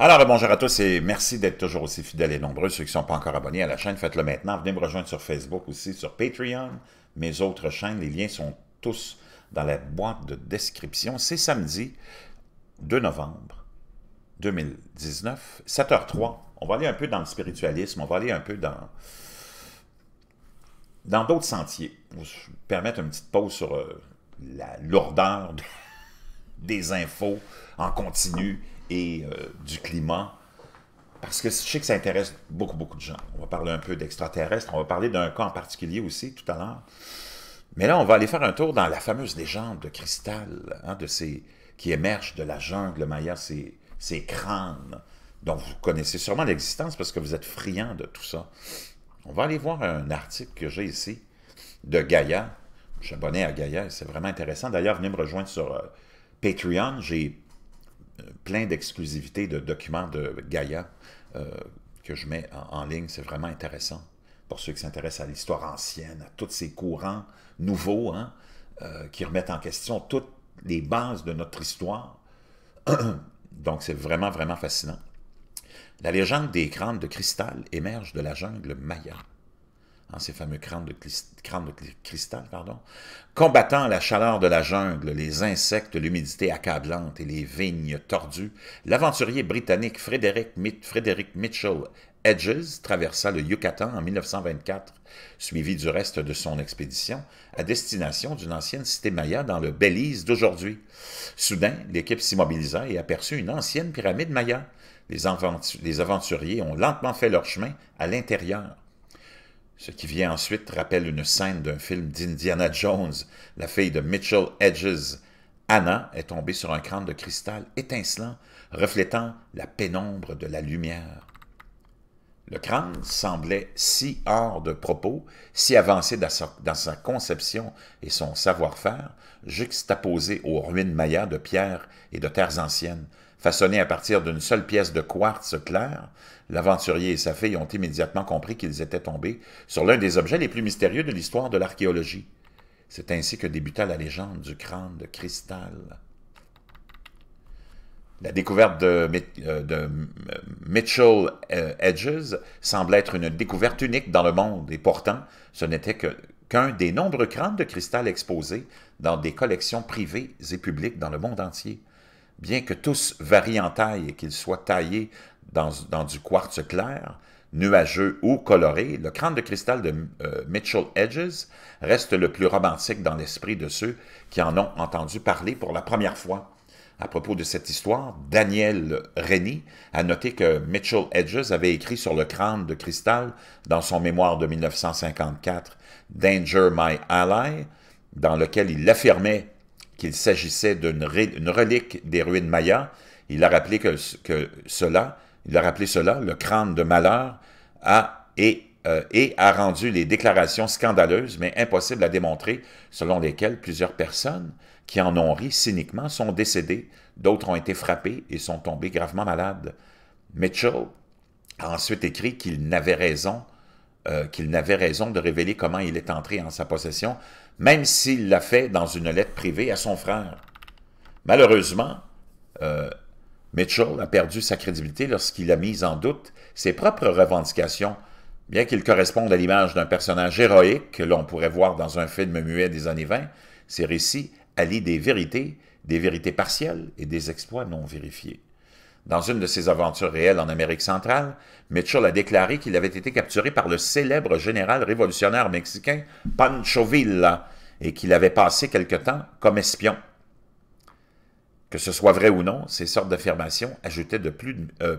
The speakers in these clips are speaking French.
Alors, bonjour à tous et merci d'être toujours aussi fidèles et nombreux. Ceux qui ne sont pas encore abonnés à la chaîne, faites-le maintenant. Venez me rejoindre sur Facebook aussi, sur Patreon. Mes autres chaînes, les liens sont tous dans la boîte de description. C'est samedi 2 novembre 2019, 7h03. On va aller un peu dans le spiritualisme, on va aller un peu dans dans d'autres sentiers. Je vais permettre une petite pause sur euh, la lourdeur des infos en continu et euh, du climat, parce que je sais que ça intéresse beaucoup, beaucoup de gens. On va parler un peu d'extraterrestres, on va parler d'un cas en particulier aussi tout à l'heure. Mais là, on va aller faire un tour dans la fameuse légende de cristal hein, de ces, qui émerge de la jungle maya, ces, ces crânes dont vous connaissez sûrement l'existence parce que vous êtes friand de tout ça. On va aller voir un article que j'ai ici de Gaïa. Je suis abonné à Gaïa c'est vraiment intéressant. D'ailleurs, venez me rejoindre sur euh, Patreon. J'ai plein d'exclusivités de documents de Gaïa euh, que je mets en, ligne. C'est vraiment intéressant pour ceux qui s'intéressent à l'histoire ancienne, à tous ces courants nouveaux hein, euh, qui remettent en question toutes les bases de notre histoire. Donc, c'est vraiment, vraiment fascinant. La légende des crânes de cristal émerge de la jungle maya en hein, ces fameux crânes de, cristal, pardon, combattant la chaleur de la jungle, les insectes, l'humidité accablante et les vignes tordues, l'aventurier britannique Frédéric, Frédéric Mitchell Edges traversa le Yucatan en 1924, suivi du reste de son expédition, à destination d'une ancienne cité maya dans le Belize d'aujourd'hui. Soudain, l'équipe s'immobilisa et aperçut une ancienne pyramide maya. Les, aventuriers ont lentement fait leur chemin à l'intérieur. Ce qui vient ensuite rappelle une scène d'un film d'Indiana Jones. La fille de Mitchell Edges, Anna, est tombée sur un crâne de cristal étincelant, reflétant la pénombre de la lumière. Le crâne semblait si hors de propos, si avancé dans sa, conception et son savoir-faire, juxtaposé aux ruines mayas de pierres et de terres anciennes, façonnées à partir d'une seule pièce de quartz clair, l'aventurier et sa fille ont immédiatement compris qu'ils étaient tombés sur l'un des objets les plus mystérieux de l'histoire de l'archéologie. C'est ainsi que débuta la légende du crâne de cristal. La découverte de, euh, euh, Mitchell euh, Edges semble être une découverte unique dans le monde et pourtant, ce n'était qu'un des nombreux crânes de cristal exposés dans des collections privées et publiques dans le monde entier. Bien que tous varient en taille et qu'ils soient taillés dans, du quartz clair, nuageux ou coloré, le crâne de cristal de Mitchell Edges reste le plus romantique dans l'esprit de ceux qui en ont entendu parler pour la première fois. À propos de cette histoire, Daniel Rennie a noté que Mitchell Edges avait écrit sur le crâne de cristal dans son mémoire de 1954 Danger My Ally, dans lequel il affirmait qu'il s'agissait d'une relique des ruines mayas. Il a rappelé que, que, cela, il a rappelé cela, le crâne de malheur a et euh, et a rendu les déclarations scandaleuses, mais impossibles à démontrer, selon lesquelles plusieurs personnes qui en ont ri cyniquement sont décédées, d'autres ont été frappées et sont tombées gravement malades. Mitchell a ensuite écrit qu'il n'avait raison euh, qu'il n'avait raison de révéler comment il est entré en sa possession, même s'il l'a fait dans une lettre privée à son frère. Malheureusement, euh, Mitchell a perdu sa crédibilité lorsqu'il a mis en doute ses propres revendications Bien qu'il corresponde à l'image d'un personnage héroïque que l'on pourrait voir dans un film muet des années 20, ses récits allient des vérités, des vérités partielles et des exploits non vérifiés. Dans une de ses aventures réelles en Amérique centrale, Mitchell a déclaré qu'il avait été capturé par le célèbre général révolutionnaire mexicain Pancho Villa et qu'il avait passé quelque temps comme espion que ce soit vrai ou non, ces sortes d'affirmations ajoutaient, de plus, de, euh,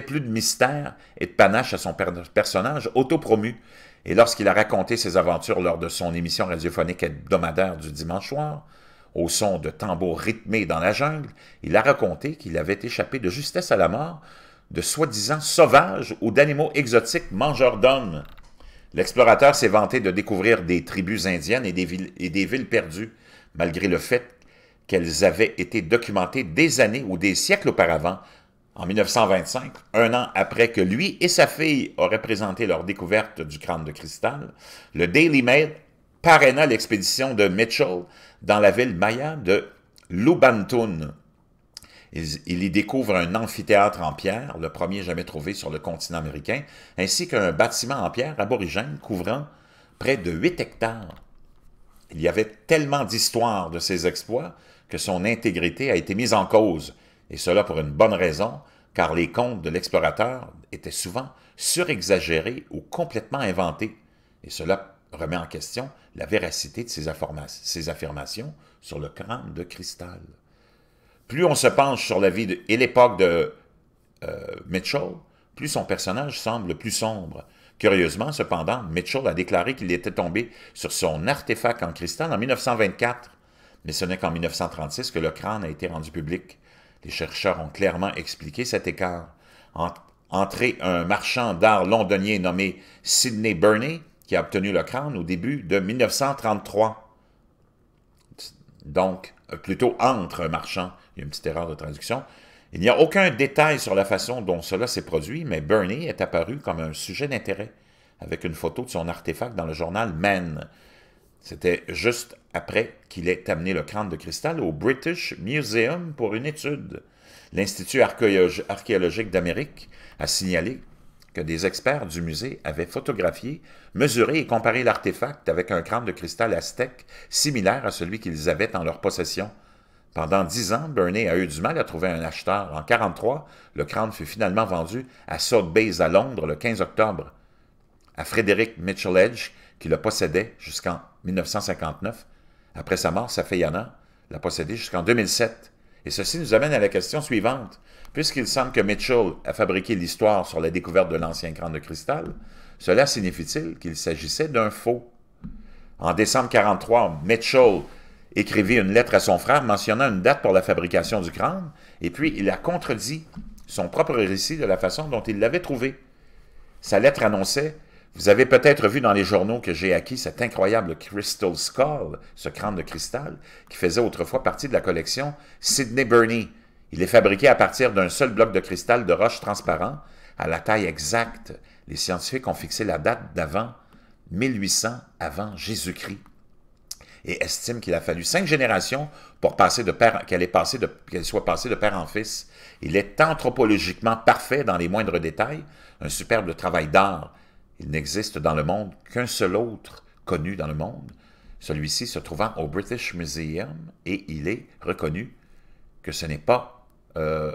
plus de mystère et de panache à son personnage autopromu. Et lorsqu'il a raconté ses aventures lors de son émission radiophonique hebdomadaire du dimanche soir, au son de tambours rythmés dans la jungle, il a raconté qu'il avait échappé de justesse à la mort de soi-disant sauvages ou d'animaux exotiques mangeurs d'hommes. L'explorateur s'est vanté de découvrir des tribus indiennes et des villes, et des villes perdues, malgré le fait qu'elles avaient été documentées des années ou des siècles auparavant, en 1925, un an après que lui et sa fille auraient présenté leur découverte du crâne de cristal, le Daily Mail parraina l'expédition de Mitchell dans la ville maya de Lubantun. Il, il y découvre un amphithéâtre en pierre, le premier jamais trouvé sur le continent américain, ainsi qu'un bâtiment en pierre aborigène couvrant près de 8 hectares. Il y avait tellement d'histoires de ces exploits que son intégrité a été mise en cause, et cela pour une bonne raison, car les contes de l'explorateur étaient souvent surexagérés ou complètement inventés, et cela remet en question la véracité de ses, affirmations sur le crâne de cristal. Plus on se penche sur la vie et l'époque de euh, Mitchell, plus son personnage semble plus sombre. Curieusement, cependant, Mitchell a déclaré qu'il était tombé sur son artefact en cristal en 1924 mais ce n'est qu'en 1936 que le crâne a été rendu public. Les chercheurs ont clairement expliqué cet écart. Entré un marchand d'art londonien nommé Sidney Burney, qui a obtenu le crâne au début de 1933. Donc, euh, plutôt entre un marchand, il y a une petite erreur de traduction. Il n'y a aucun détail sur la façon dont cela s'est produit, mais Burney est apparu comme un sujet d'intérêt, avec une photo de son artefact dans le journal Men », c'était juste après qu'il ait amené le crâne de cristal au British Museum pour une étude. L'Institut archéologique d'Amérique a signalé que des experts du musée avaient photographié, mesuré et comparé l'artefact avec un crâne de cristal aztèque similaire à celui qu'ils avaient en leur possession. Pendant dix ans, Burney a eu du mal à trouver un acheteur. En 1943, le crâne fut finalement vendu à Bay à Londres le 15 octobre. À Frédéric Mitchell Edge, qui le possédait jusqu'en 1959. Après sa mort, sa fille l'a possédé jusqu'en 2007. Et ceci nous amène à la question suivante. Puisqu'il semble que Mitchell a fabriqué l'histoire sur la découverte de l'ancien crâne de cristal, cela signifie-t-il qu'il s'agissait d'un faux? En décembre 1943, Mitchell écrivit une lettre à son frère mentionnant une date pour la fabrication du crâne, et puis il a contredit son propre récit de la façon dont il l'avait trouvé. Sa lettre annonçait vous avez peut-être vu dans les journaux que j'ai acquis cet incroyable Crystal Skull, ce crâne de cristal, qui faisait autrefois partie de la collection Sydney Burney. Il est fabriqué à partir d'un seul bloc de cristal de roche transparent, à la taille exacte. Les scientifiques ont fixé la date d'avant 1800 avant Jésus-Christ et estiment qu'il a fallu cinq générations pour passer qu'elle soit passée de père en fils. Il est anthropologiquement parfait dans les moindres détails, un superbe travail d'art il n'existe dans le monde qu'un seul autre connu dans le monde, celui-ci se trouvant au British Museum, et il est reconnu que ce n'est pas... Euh,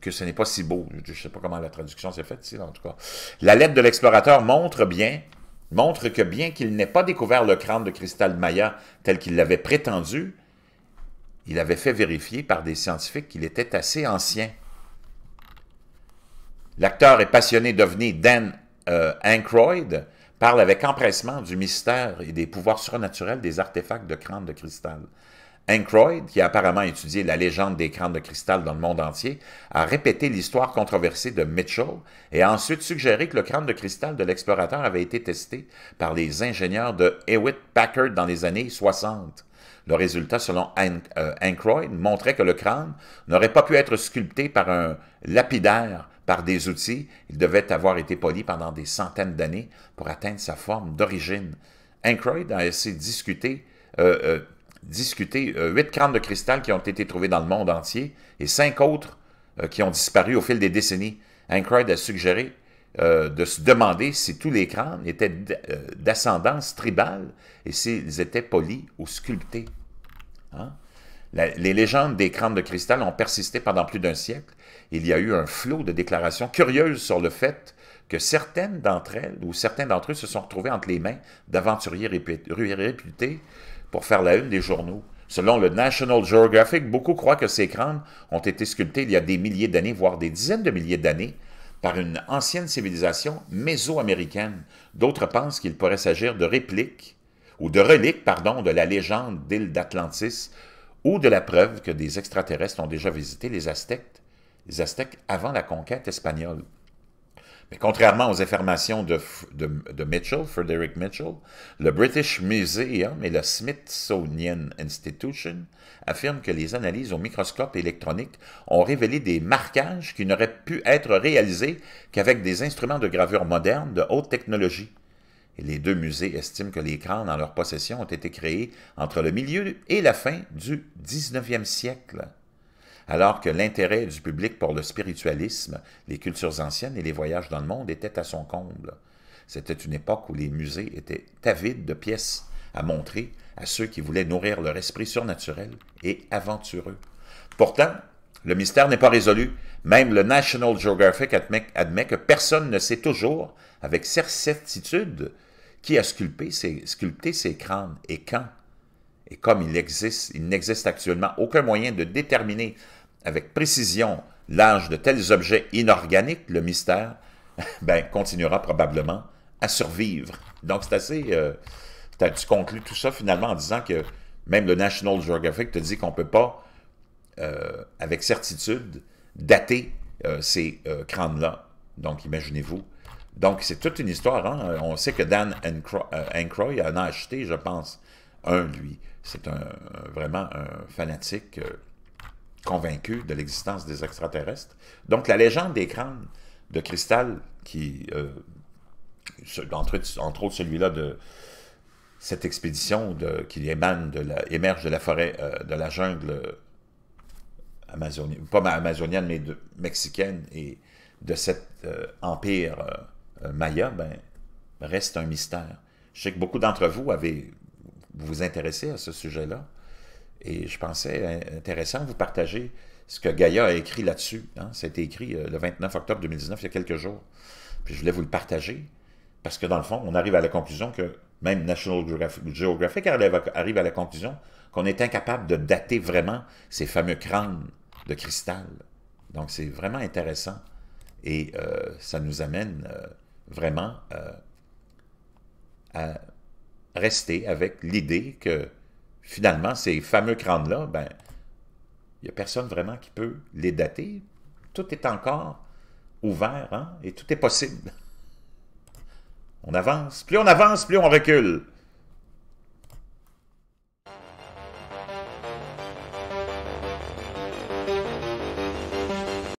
que ce n'est pas si beau. Je ne sais pas comment la traduction s'est faite ici, en tout cas. La lettre de l'explorateur montre bien, montre que bien qu'il n'ait pas découvert le crâne de cristal Maya tel qu'il l'avait prétendu, il avait fait vérifier par des scientifiques qu'il était assez ancien. L'acteur est passionné d'OVNI Dan euh, parle avec empressement du mystère et des pouvoirs surnaturels des artefacts de crâne de cristal. Ankroyd, qui a apparemment étudié la légende des crânes de cristal dans le monde entier, a répété l'histoire controversée de Mitchell et a ensuite suggéré que le crâne de cristal de l'explorateur avait été testé par les ingénieurs de Hewitt Packard dans les années 60. Le résultat, selon Ankroyd, euh, montrait que le crâne n'aurait pas pu être sculpté par un lapidaire, par des outils, il devait avoir été poli pendant des centaines d'années pour atteindre sa forme d'origine. Ankroyd a essayé de discuter euh, huit crânes de cristal qui ont été trouvés dans le monde entier et cinq autres euh, qui ont disparu au fil des décennies. Ankroyd a suggéré euh, de se demander si tous les crânes étaient euh, d'ascendance tribale et s'ils étaient polis ou sculptés. Hein? les légendes des crânes de cristal ont persisté pendant plus d'un siècle il y a eu un flot de déclarations curieuses sur le fait que certaines d'entre elles ou certains d'entre eux se sont retrouvés entre les mains d'aventuriers réputés pour faire la une des journaux. Selon le National Geographic, beaucoup croient que ces crânes ont été sculptés il y a des milliers d'années, voire des dizaines de milliers d'années, par une ancienne civilisation mésoaméricaine. D'autres pensent qu'il pourrait s'agir de répliques ou de reliques, pardon, de la légende d'île d'Atlantis ou de la preuve que des extraterrestres ont déjà visité les Aztèques les Aztèques avant la conquête espagnole. Mais contrairement aux affirmations de, Mitchell, Frederick Mitchell, le British Museum et le Smithsonian Institution affirment que les analyses au microscope électronique ont révélé des marquages qui n'auraient pu être réalisés qu'avec des instruments de gravure modernes de haute technologie. Et les deux musées estiment que les crânes en leur possession ont été créés entre le milieu et la fin du 19e siècle alors que l'intérêt du public pour le spiritualisme, les cultures anciennes et les voyages dans le monde était à son comble. C'était une époque où les musées étaient avides de pièces à montrer à ceux qui voulaient nourrir leur esprit surnaturel et aventureux. Pourtant, le mystère n'est pas résolu. Même le National Geographic admet, que personne ne sait toujours, avec certitude, qui a sculpté ces, crânes et quand. Et comme il existe, il n'existe actuellement aucun moyen de déterminer avec précision l'âge de tels objets inorganiques, le mystère, ben, continuera probablement à survivre. Donc, c'est assez... Euh, tu conclus tout ça finalement en disant que même le National Geographic te dit qu'on ne peut pas, euh, avec certitude, dater euh, ces euh, crânes-là. Donc, imaginez-vous. Donc, c'est toute une histoire. Hein. On sait que Dan Aykroyd en a acheté, je pense, un, lui. C'est un, vraiment un fanatique convaincu de l'existence des extraterrestres. Donc, la légende des crânes de cristal, qui, euh, entre, autres celui-là de cette expédition de, qui de la, émerge de la forêt, euh, de la jungle euh, amazonienne, pas amazonienne, mais mexicaine, et de cet empire maya, ben, reste un mystère. Je sais que beaucoup d'entre vous avez vous, vous intéressé à ce sujet-là. Et je pensais hein, intéressant de vous partager ce que Gaïa a écrit là-dessus. a hein. C'était écrit euh, le 29 octobre 2019, il y a quelques jours. Puis je voulais vous le partager, parce que dans le fond, on arrive à la conclusion que même National Geographic arrive à la conclusion qu'on est incapable de dater vraiment ces fameux crânes de cristal. Donc c'est vraiment intéressant. Et euh, ça nous amène euh, vraiment à rester avec l'idée que finalement, ces fameux crânes-là, ben, il n'y a personne vraiment qui peut les dater. Tout est encore ouvert hein, et tout est possible. On avance. Plus on avance, plus on recule.